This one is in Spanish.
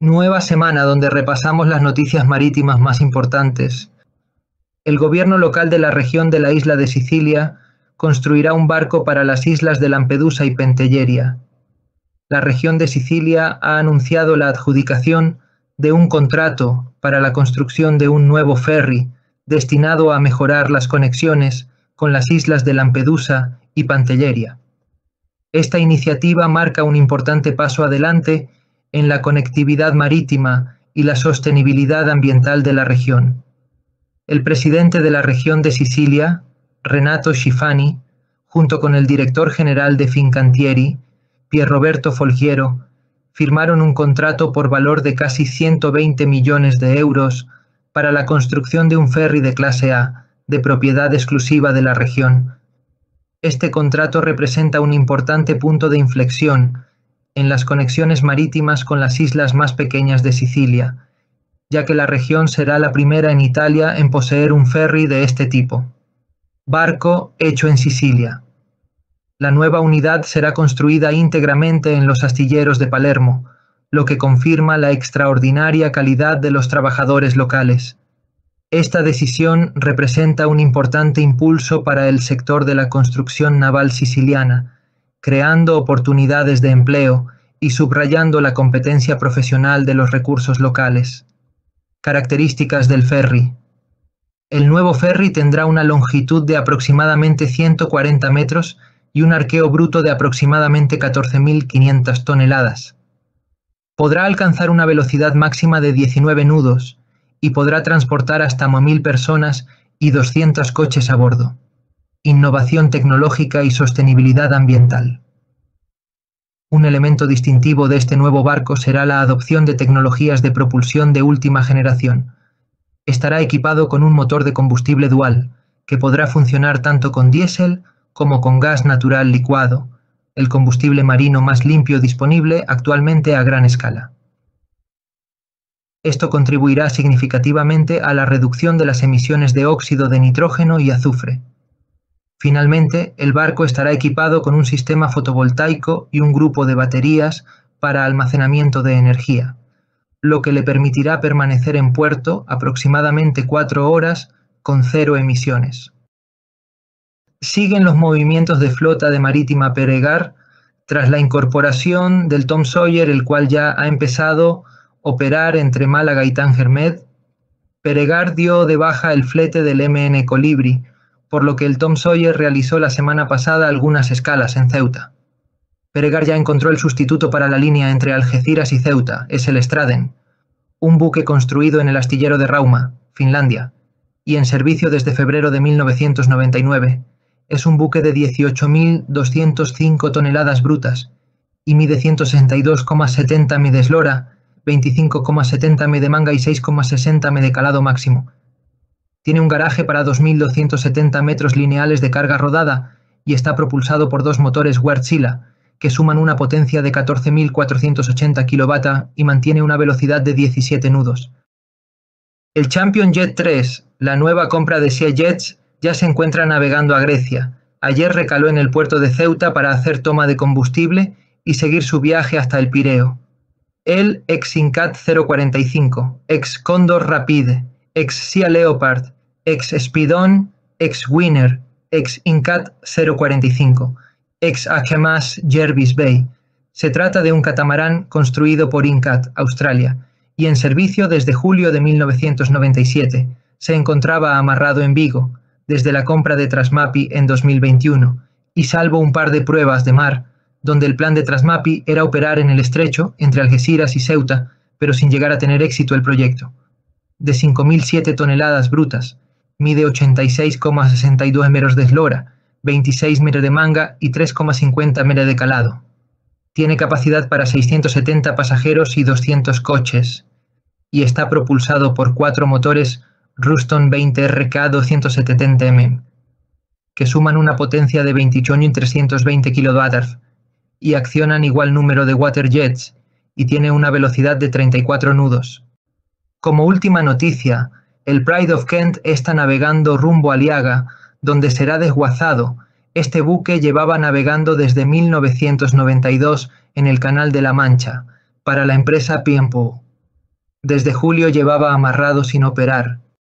Nueva semana donde repasamos las noticias marítimas más importantes. El gobierno local de la región de la isla de Sicilia construirá un barco para las islas de Lampedusa y Pentelleria. La región de Sicilia ha anunciado la adjudicación de un contrato para la construcción de un nuevo ferry destinado a mejorar las conexiones con las islas de Lampedusa y Pantelleria. Esta iniciativa marca un importante paso adelante en la conectividad marítima y la sostenibilidad ambiental de la región. El presidente de la región de Sicilia, Renato Schifani, junto con el director general de Fincantieri, Pierroberto Folgiero, firmaron un contrato por valor de casi 120 millones de euros para la construcción de un ferry de clase A, de propiedad exclusiva de la región. Este contrato representa un importante punto de inflexión en las conexiones marítimas con las islas más pequeñas de Sicilia, ya que la región será la primera en Italia en poseer un ferry de este tipo. Barco hecho en Sicilia. La nueva unidad será construida íntegramente en los astilleros de Palermo, lo que confirma la extraordinaria calidad de los trabajadores locales. Esta decisión representa un importante impulso para el sector de la construcción naval siciliana, creando oportunidades de empleo y subrayando la competencia profesional de los recursos locales. Características del ferry. El nuevo ferry tendrá una longitud de aproximadamente 140 metros y un arqueo bruto de aproximadamente 14.500 toneladas. Podrá alcanzar una velocidad máxima de 19 nudos y podrá transportar hasta 1.000 personas y 200 coches a bordo. Innovación tecnológica y sostenibilidad ambiental. Un elemento distintivo de este nuevo barco será la adopción de tecnologías de propulsión de última generación. Estará equipado con un motor de combustible dual, que podrá funcionar tanto con diésel como con gas natural licuado, el combustible marino más limpio disponible actualmente a gran escala. Esto contribuirá significativamente a la reducción de las emisiones de óxido de nitrógeno y azufre. Finalmente, el barco estará equipado con un sistema fotovoltaico y un grupo de baterías para almacenamiento de energía, lo que le permitirá permanecer en puerto aproximadamente cuatro horas con cero emisiones. Siguen los movimientos de flota de Marítima Peregar tras la incorporación del Tom Sawyer, el cual ya ha empezado a operar entre Málaga y Tangermed, Peregar dio de baja el flete del MN Colibri, por lo que el Tom Sawyer realizó la semana pasada algunas escalas en Ceuta. Peregar ya encontró el sustituto para la línea entre Algeciras y Ceuta, es el Straden, un buque construido en el astillero de Rauma, Finlandia, y en servicio desde febrero de 1999. Es un buque de 18.205 toneladas brutas y mide 162,70 m de eslora, 25,70 m de manga y 6,60 m de calado máximo tiene un garaje para 2.270 metros lineales de carga rodada y está propulsado por dos motores Wärtsilä, que suman una potencia de 14.480 kW y mantiene una velocidad de 17 nudos. El Champion Jet 3, la nueva compra de Sia Jets, ya se encuentra navegando a Grecia. Ayer recaló en el puerto de Ceuta para hacer toma de combustible y seguir su viaje hasta el Pireo. El ex Incat 045, ex Condor Rapide, ex Sea Leopard, ex spidon ex Winner, ex Incat 045, ex HMAS Jervis Bay. Se trata de un catamarán construido por Incat, Australia, y en servicio desde julio de 1997. Se encontraba amarrado en Vigo, desde la compra de Trasmapi en 2021, y salvo un par de pruebas de mar, donde el plan de Trasmapi era operar en el estrecho entre Algeciras y Ceuta, pero sin llegar a tener éxito el proyecto. De 5.007 toneladas brutas, Mide 86,62 metros de eslora, 26 metros de manga y 3,50 metros de calado. Tiene capacidad para 670 pasajeros y 200 coches y está propulsado por cuatro motores Ruston 20RK 270M, que suman una potencia de 28.320 kW y accionan igual número de water jets y tiene una velocidad de 34 nudos. Como última noticia, el Pride of Kent está navegando rumbo a Liaga, donde será desguazado. Este buque llevaba navegando desde 1992 en el Canal de la Mancha, para la empresa Piempo. Desde julio llevaba amarrado sin operar.